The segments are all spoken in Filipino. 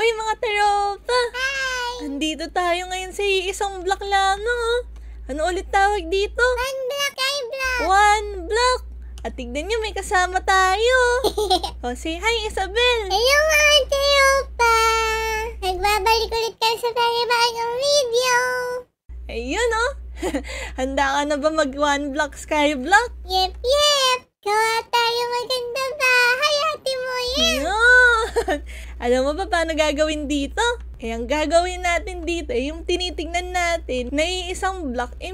Uy, mga taropa! Hi! Andito tayo ngayon sa isang block lamang, oh. Ano ulit tawag dito? One block, ay block! One block! At tignan nyo, may kasama tayo. oh, say hi, Isabel! Hello, mga taropa! Nagbabalik ulit kayo sa panibagong video! Ayun, oh! Handa ka na ba mag one block sky block? Yep, yep! Gawa tayo maganda bahay, Ate Moya! Alam mo ba paano gagawin dito? Eh, ang gagawin natin dito, eh, yung tinitingnan natin na iisang block, eh,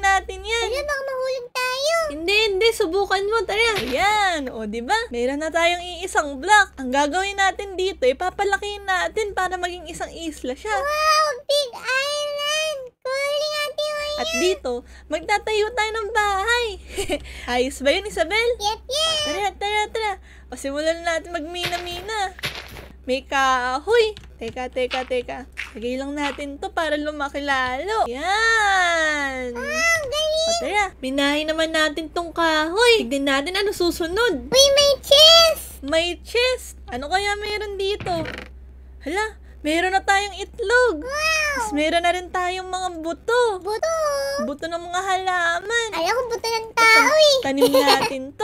natin yan. Ayan, baka mahulog tayo. Hindi, hindi. Subukan mo. Tara. Ayan. O, ba? Diba? Meron na tayong iisang block. Ang gagawin natin dito, eh, papalakihin natin para maging isang isla siya. Wow! Big Island! Cooling ate oh, At dito, magtatayo tayo ng bahay. Ayos ba yun, Isabel? Yep, yep. Tara, tara, tara. O, simulan na natin magmina-mina. May kahoy. Teka, teka, teka. Lagay lang natin to para lumaki lalo. Yan! Ah, galing! O, tara. Minahin naman natin tong kahoy. Tignan natin ano susunod. Uy, may chest! May chest! Ano kaya meron dito? Hala, meron na tayong itlog. Wow! Tapos meron na rin tayong mga buto. Buto? Buto ng mga halaman. Alam ko buto ng tao eh. Tanim natin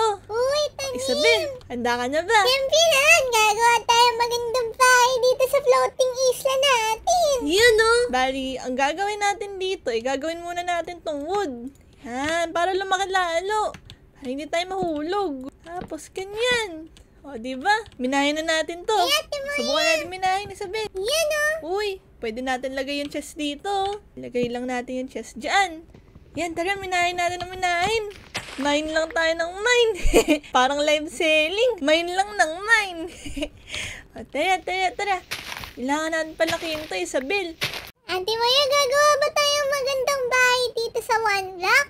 Handa ka na ba? Siyempre naman, gagawa tayo magandang bahay dito sa floating isla natin. Yan no? Bali, ang gagawin natin dito, eh, gagawin muna natin tong wood. Yan, para lumaki lalo. Para hindi tayo mahulog. Tapos, ganyan. O, diba? Minahin na natin to. Ay, ate Maria. Subukan natin minahin, Isabel. Yan o. Uy, pwede natin lagay yung chest dito. Lagay lang natin yung chest dyan. Yan, tara, minahin natin ang minahin. 9 lang tayo ng 9. Parang live selling. 9 lang ng 9. o, tara, tara, tara. Kailangan palakihin to eh, sa bill. Ate Maya, gagawa ba tayong magandang bahay dito sa One Block?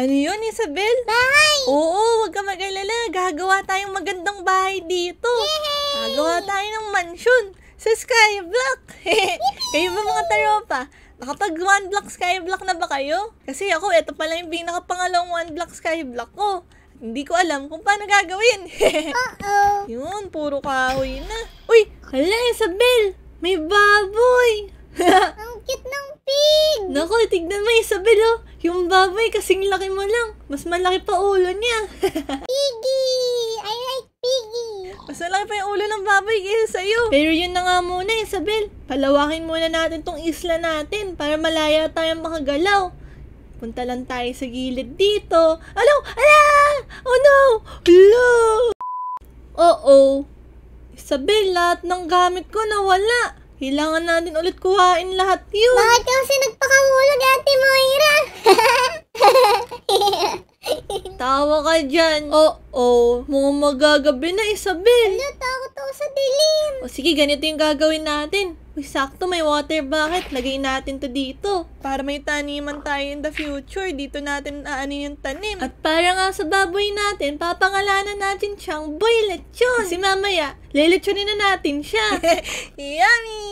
Ano yun, Isabel? Eh, bahay! Oo, wag ka mag-alala. Gagawa tayong magandang bahay dito. Yay! Gagawa tayo ng mansion sa Skyblock. Kayo ba mga taropa? Nakapag one block sky block na ba kayo? Kasi ako, ito pala yung pinakapangalawang one block sky block ko. Hindi ko alam kung paano gagawin. Uh-oh. Yun, puro kahoy na. Uy, hala, Isabel! May baboy! Ang cute ng pig! Naku, tignan mo, Isabel, oh. Yung baboy, kasing laki mo lang. Mas malaki pa ulo niya. Piggy! Mas malaki pa yung ulo ng baboy kaysa eh, sa'yo. Pero yun na nga muna, Isabel. Palawakin muna natin tong isla natin para malaya tayong makagalaw. Punta lang tayo sa gilid dito. Alo! Ala! Oh no! Hello! Oo. Isabel, lahat ng gamit ko nawala. Kailangan natin ulit kuhain lahat yun. Bakit kasi nagpakamulag, Ate Moira? Tawa ka dyan. Oo, mukhang magagabi na, Isabel. Ano, takot ako sa dilim. O sige, ganito yung gagawin natin. Uy, sakto may water bucket. Lagayin natin to dito. Para may taniman tayo in the future. Dito natin aanin yung tanim. At para nga sa baboy natin, papangalanan natin siyang boy lechon. Kasi mamaya, lelechonin na natin siya. Yummy!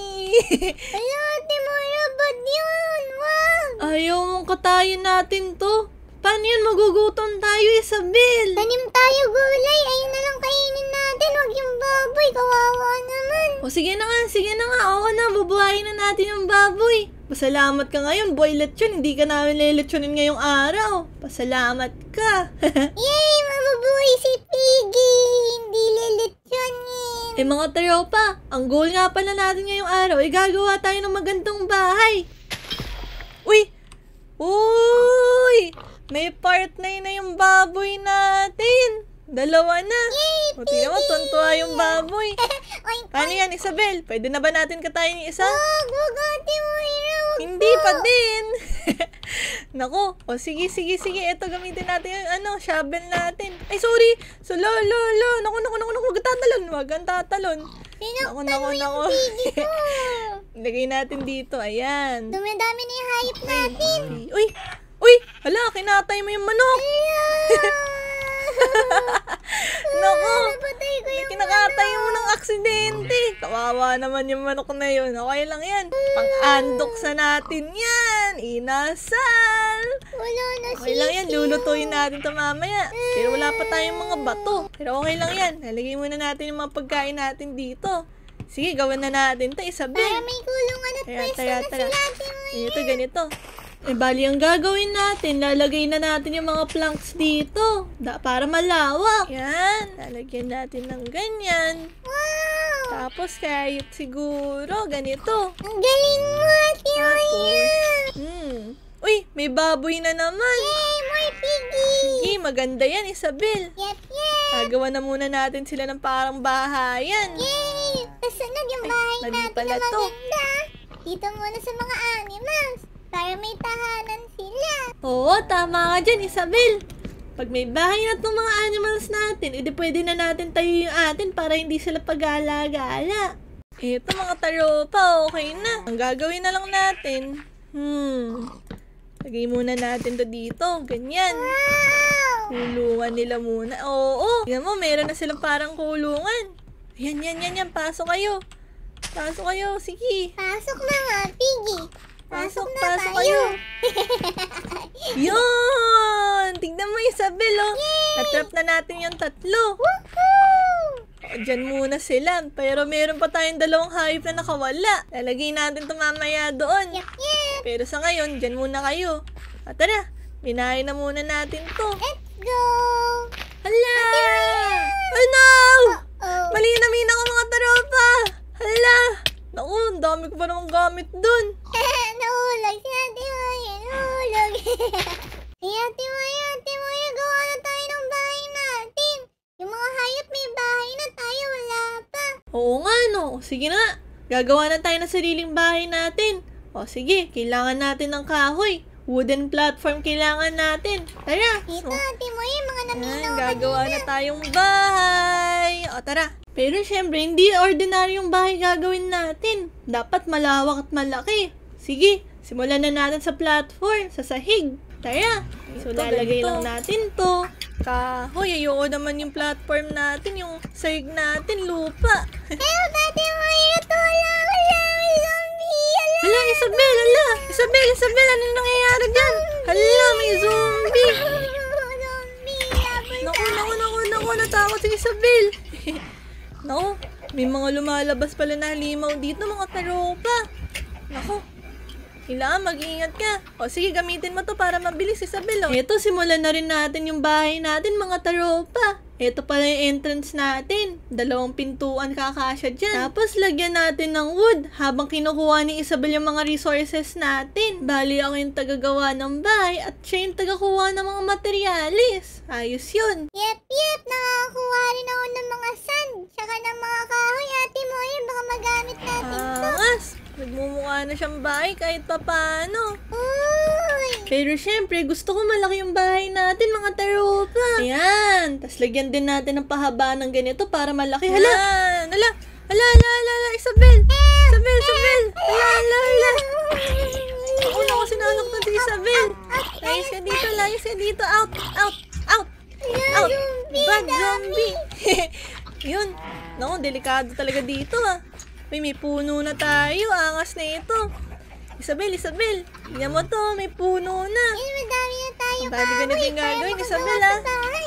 Ayaw, Timura, bad yun! Wow! Ayaw mong katayin natin to. Paano yan? Magugutom tayo, Isabel. Eh, Tanim tayo gulay. Ayun na lang kainin natin. Huwag yung baboy. Kawawa naman. O sige na nga, sige na nga. Oo na, bubuhayin na natin yung baboy. Pasalamat ka ngayon, boy lechon. Hindi ka namin lelechonin ngayong araw. Pasalamat ka. Yay! Mabubuhay si Piggy. Hindi lelechonin. Eh. eh mga tropa, ang goal nga pala natin ngayong araw ay gagawa tayo ng magandang bahay. Uy! Uy! May partner na yung baboy natin. Dalawa na. Yay! O, tingnan mo, tuntua yung baboy. oink, ano yan, Isabel? Pwede na ba natin katayin yung isa? Wag, gugati Hindi pa din. Nako, o sige, sige, sige. Ito, gamitin natin yung ano, shovel natin. Ay, sorry. So, lo, lo, lo. Nako, nako, nako, naku. Tatalon, wag ang tatalon. Nako, naku, naku. Lagay natin dito, ayan. Dumidami na yung hype natin. Uy, Uy! Hala, kinatay mo yung manok! Nako! Kinakatay mo ng aksidente! Kawawa naman yung manok na yun. Okay lang yan. Pang-andok sa natin yan! Inasal! Wala na Okay lang yan. Lulutuin natin ito mamaya. Pero wala pa tayong mga bato. Pero okay lang yan. Nalagay muna natin yung mga pagkain natin dito. Sige, gawin na natin ito. Isabel! Para may kulungan at Tara, pwesto na sila Ganito, ganito. E bali, ang gagawin natin, lalagay na natin yung mga planks dito. Da, para malawak. Yan. Lalagyan natin ng ganyan. Wow! Tapos kahit siguro, ganito. Ang galing mo, Tio Hmm. Uy, may baboy na naman. Yay, more piggy! Sige, maganda yan, Isabel. Yep, yep. Agawa na muna natin sila ng parang bahayan. Yay! Kasunod yung bahay Ay, natin pala na maganda. To. Dito muna sa mga animals. Para may tahanan sila. Oo, tama ka dyan, Isabel. Pag may bahay na itong mga animals natin, edi pwede na natin tayo yung atin para hindi sila pag-alagala. Ito mga taropa, okay na. Ang gagawin na lang natin, hmm, lagay muna natin to dito, ganyan. Kulungan nila muna. Oo, tignan mo, meron na silang parang kulungan. Yan, yan, yan, yan, pasok kayo. Pasok kayo, sige. Pasok na nga, Piggy. Pasok, na pasok tayo. kayo. Yun! Tingnan mo, Isabel, oh. Yay! Natrap na natin yung tatlo. Woohoo! Oh, Diyan muna sila. Pero meron pa tayong dalawang hayop na nakawala. Lalagay natin ito mamaya doon. Yep, yep. Pero sa ngayon, dyan muna kayo. At ah, tara, minahin na muna natin to. Let's go! Hala! Oh no! Uh-oh. Mali na minahin ko dami ko pa namang gamit dun. Nahulog si Ate Maya. Nahulog. Ay, Ate Maya, Ate Maya, gawa na tayo ng bahay natin. Yung mga hayop may bahay na tayo, wala pa. Oo nga, no. Sige na. Gagawa na tayo ng sariling bahay natin. O sige, kailangan natin ng kahoy. Wooden platform kailangan natin. Tara. Ito, so, Ate Maya, mga namino. Gagawa na tayong bahay tara. Pero syempre, hindi ordinaryong bahay gagawin natin. Dapat malawak at malaki. Sige, simulan na natin sa platform, sa sahig. Tara! So, ito, lalagay ganito. lang natin to. Kahoy, ayoko naman yung platform natin, yung sahig natin, lupa. Pero dati mo ito lang, lang, zombie, alam. Hala, Isabel, hala. Isabel, Isabel, ano nangyayari dyan? Hala, may zombie. Naku, naku, naku, naku, natakot si Isabel. No? may mga lumalabas pala na limaw dito, mga taropa. Nako, kailangan mag-iingat ka. O sige, gamitin mo to para mabilis si Isabel. Ito, simulan na rin natin yung bahay natin, mga taropa. Ito pala yung entrance natin. Dalawang pintuan kakasya dyan. Tapos, lagyan natin ng wood habang kinukuha ni Isabel yung mga resources natin. Bali, ako yung tagagawa ng bahay at siya yung tagakuha ng mga materialis. Ayos yun. Yep, yep. Nakakuha rin ako ng mga sand. Tsaka ng mga kahoy, ate mo. Yun, baka magamit natin to. As, Nagmumukha na siyang bahay kahit pa paano. Uy! Pero syempre, gusto ko malaki yung bahay natin, mga taropa. Ayan. Tapos lagyan din natin ng pahaba ng ganito para malaki. Hala! Ayan. Hala! Hala, hala, hala, hala, Isabel! Isabel, Isabel! Hala, hala, hala! Ako na ko sinasaktan si Isabel. Layas ka dito, layas ka dito. Out, out, out! Out! Bad zombie! Yun. Naku, delikado talaga dito ah. May may puno na tayo. Angas na ito. Isabel, Isabel. Tingnan mo to, may puno na. Eh, madami na tayo Ang dami ka na gagawin, Isabel ah. ha.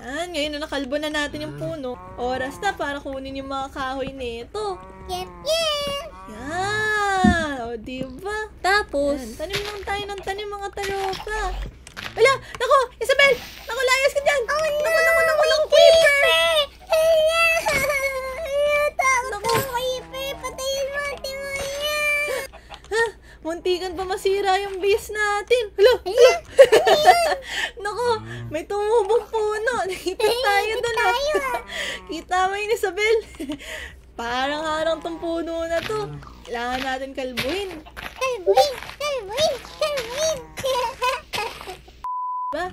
Yan, ngayon na nakalbo na natin yung puno. Oras na para kunin yung mga kahoy nito. Yep, yep. Yan. O, diba? Tapos, Yan, tanim lang tayo ng tanim mga taloka. Wala! Nako! Isabel! Nako, layas ka dyan! Oh, no! Nako, nako, nako, nako, creeper! Muntikan pa masira yung base natin. Hello? Hello? Nako, may tumubog puno. Nakita tayo doon. Ah. Kita mo yun, Isabel? Parang harang tong puno na to. Kailangan natin kalbuhin. Kalbuhin! Kalbuhin! Kalbuhin! diba?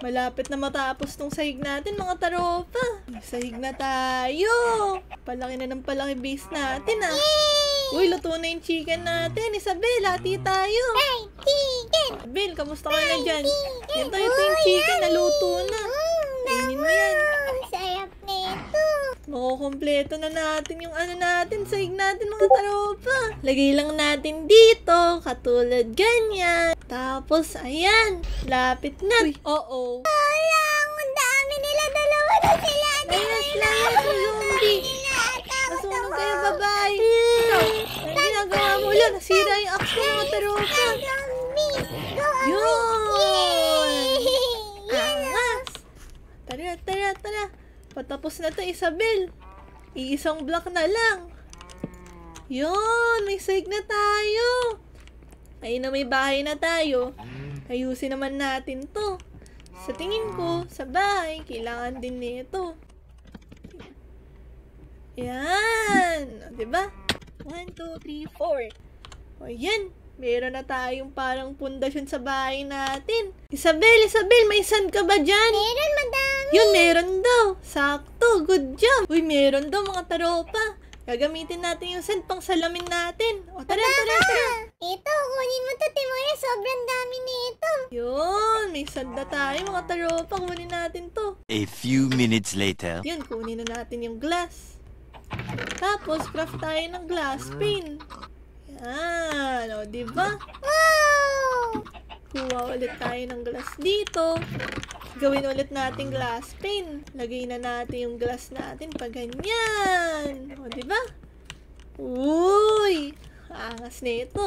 Malapit na matapos tong sahig natin, mga taropa. Sahig na tayo. Palaki na ng palaki base natin, ah. Yay! Uy, luto na yung chicken natin. Isabel, hati tayo. Ay, chicken! Bill, kamusta ka na dyan? Ito, ito yung chicken na luto na. Tingin mm, mo yan. Sarap na ito. Makukompleto na natin yung ano natin, Saig natin mga taropa. Lagay lang natin dito, katulad ganyan. Tapos, ayan, lapit na. Uy, oo. Oh, oh. Sira yung axe ng mga taroka. Yun! Angas! Tara, tara, tara. Patapos na to, Isabel. Iisang block na lang. Yun! May save na tayo. Ayun na may bahay na tayo. Ayusin naman natin to. Sa tingin ko, sa bahay, kailangan din nito. Yan! O, diba? 1, 2, 3, 4. O yan, meron na tayong parang pundasyon sa bahay natin. Isabel, Isabel, may sand ka ba dyan? Meron, madami. Yun, meron daw. Sakto, good job. Uy, meron daw mga taropa. Gagamitin natin yung sand pang salamin natin. O, tara, Baba! tara, tara. Ito, kunin mo to, Timoya. Sobrang dami nito. Yun, may sand na tayo, mga taropa. Kunin natin to. A few minutes later. Yun, kunin na natin yung glass. Tapos, craft tayo ng glass pane. Yan. O, diba? Wow! Kuha ulit tayo ng glass dito. Gawin ulit natin glass pane. Lagay na natin yung glass natin pa ganyan. O, diba? Uy! Angas na ito.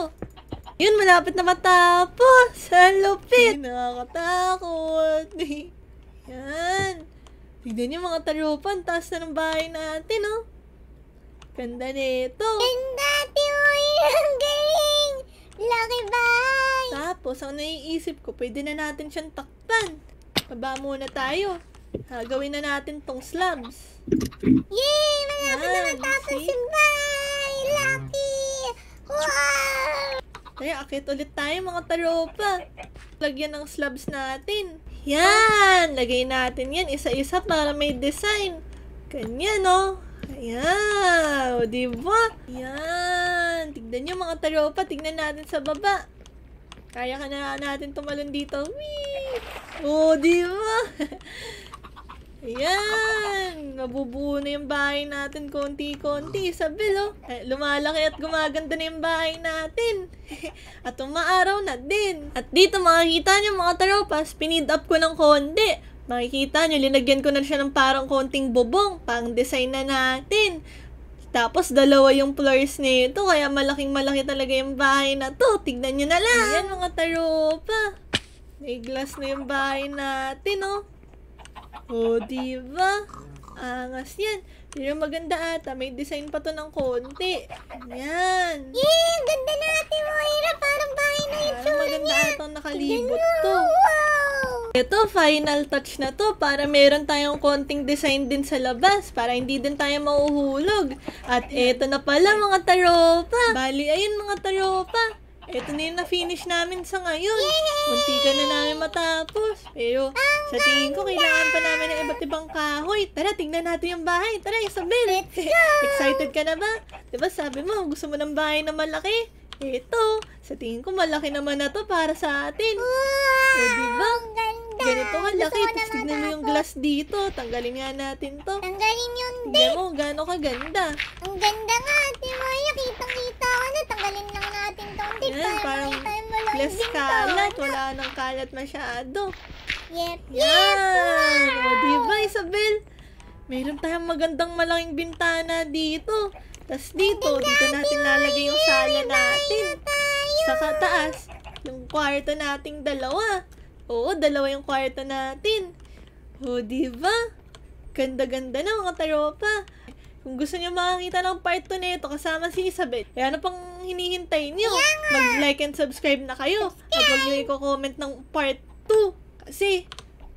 Yun, malapit na matapos. Ang lupit. Nakakatakot. Yan. Tignan niyo mga talupan. Taas na ng bahay natin, oh. Ganda nito. Ganda! Ang galing! Lucky bye! Tapos, ang naiisip ko, pwede na natin siyang takpan. Baba muna tayo. Ha, gawin na natin tong slabs. Yay! Malapit na matapos si Bye! Lucky! Wow! Kaya akit ulit tayo mga taropa. Lagyan ng slabs natin. Yan! Lagay natin yan isa-isa para may design. Kanya, no? Oh. Ayan! O, oh, diba? Yan! Then yung mga taropa, tignan natin sa baba. Kaya ka na natin tumalon dito. Wee! Oh, di ba? Ayan! Nabubuo na yung bahay natin konti-konti. Sabi, lo. Oh, eh, lumalaki at gumaganda na yung bahay natin. at umaaraw na din. At dito makikita niyo mga taropas, pinid up ko ng konti. Makikita niyo, linagyan ko na siya ng parang konting bubong. Pang design na natin. Tapos dalawa yung floors nito, kaya malaking malaki talaga yung bahay na to. Tignan nyo na lang. Ayan mga taropa. May glass na yung bahay natin, Oh. O, oh, diba? Angas yan. Yun yung maganda ata. May design pa to ng konti. Ayan. Yeah! Ang ganda natin, oh. Moira. Parang bahay na yung tsura niya. Maganda ata nakalibot to. Oh, ito, final touch na to para meron tayong konting design din sa labas para hindi din tayo mauhulog. At ito na pala mga taropa. Bali, ayun mga taropa. Ito na yung na-finish namin sa ngayon. Munti ka na namin matapos. Pero sa tingin ko, kailangan pa namin ng iba't ibang kahoy. Tara, tingnan natin yung bahay. Tara, Isabel. Excited ka na ba? Diba sabi mo, gusto mo ng bahay na malaki? Ito, sa tingin ko malaki naman na to para sa atin. Wow! Eh, diba? Ganito kalaki. Tapos tignan mo yung glass dito. Tanggalin nga natin to. Tanggalin yun, Dave. Diyan mo, gano'ng kaganda. Ang ganda nga, Dave. Ayan, parang less kalat. Wala nang kalat masyado. Yep, Yan. yep. O, diba, Isabel? Meron tayong magandang malaking bintana dito. Tapos dito, dito natin lalagay yung sala natin. Sa taas, yung kwarto nating dalawa. Oo, dalawa yung kwarto natin. O, diba? Ganda-ganda na mga taropa. Kung gusto niyo makakita ng part 2 nito kasama si Isabel, eh ano pang hinihintay niyo? Mag-like and subscribe na kayo. Subscribe. At huwag niyo i-comment ng part 2 kasi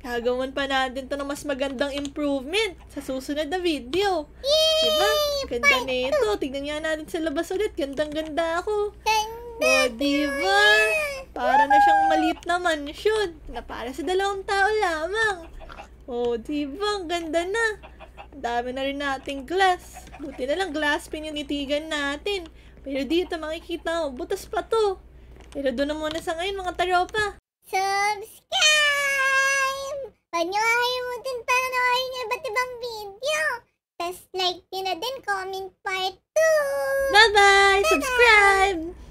Gagawin pa natin to ng mas magandang improvement sa susunod na video. Yay! Diba? Ganda na ito. Tignan nga natin sa labas ulit. Gandang-ganda ako. Ganda o, diba? Para na siyang maliit na mansion na para sa dalawang tao lamang. O, diba? Ang ganda na. Dami na rin nating glass. Buti na lang glass pin yung itigan natin. Pero dito makikita mo, butas pa to. Pero doon na muna sa ngayon mga taropa. Subscribe! Huwag niyo kakalimutan panoorin yung iba't ibang video. Tapos like niyo na din comment part 2. Bye-bye! Subscribe!